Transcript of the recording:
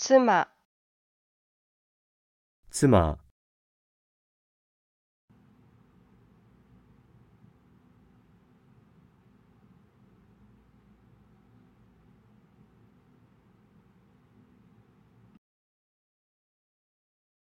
妻妻